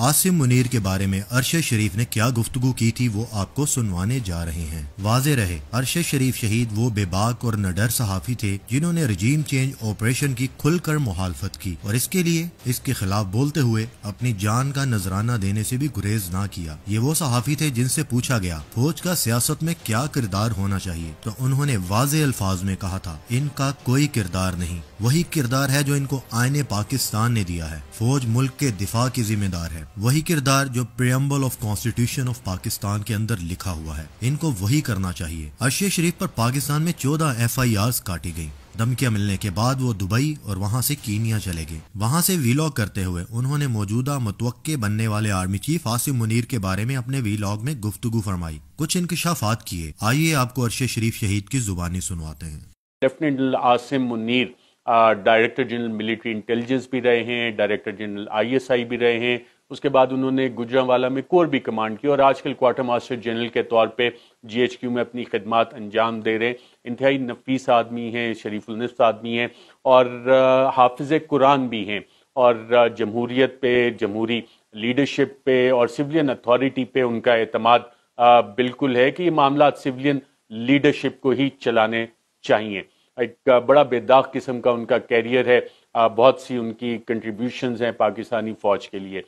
आसिम मुनीर के बारे में अरशद शरीफ ने क्या गुफ्तु की थी वो आपको सुनवाने जा रहे हैं वाजे रहे अरशद शरीफ शहीद वो बेबाक और नडर सहाफ़ी थे जिन्होंने रजीम चेंज ऑपरेशन की खुलकर मुहालफत की और इसके लिए इसके खिलाफ बोलते हुए अपनी जान का नजराना देने से भी गुरेज ना किया ये वो सहाफ़ी थे जिनसे पूछा गया फौज का सियासत में क्या किरदार होना चाहिए तो उन्होंने वाज अल्फाज में कहा था इनका कोई किरदार नहीं वही किरदार है जो इनको आयने पाकिस्तान ने दिया है फौज मुल्क के दिफा की जिम्मेदार है है वही किरदार जो preamble of constitution of Pakistan के अंदर लिखा हुआ है इनको वही करना चाहिए अर्शे शरीफ पर पाकिस्तान में चौदह एफ आई आर काटी गयी धमकियाँ मिलने के बाद वो दुबई और वहाँ से कीनिया चले गए वहाँ से वीलॉग करते हुए उन्होंने मौजूदा मतवक्के बनने वाले आर्मी चीफ आसिम मुनीर के बारे में अपने वीलॉग में गुफ्तगु फरमाई कुछ इंकशाफात किए आइए आपको अरशे शरीफ शहीद की जुबानी सुनवाते हैं lieutenant Asim Munir director general military intelligence भी रहे हैं डायरेक्टर जनरल आई भी रहे हैं उसके बाद उन्होंने गुजरावाला में कोर भी कमांड की और आजकल क्वार्टर मास्टर जनरल के तौर पर जी एच क्यू में अपनी खदमात अंजाम दे रहे हैं इंतहाई नफीस आदमी हैं शरीफुलनस आदमी हैं और हाफिज कुरान भी हैं और जमहूरीत पे जमहूरी लीडरशिप पे और सिविलियन अथॉरिटी पे उनका अतमाद बिल्कुल है कि ये मामला सिविलियन लीडरशिप को ही चलाने चाहिए एक बड़ा बेदाग किस्म का उनका कैरियर है बहुत सी उनकी कंट्रीब्यूशन हैं पाकिस्तानी फ़ौज के लिए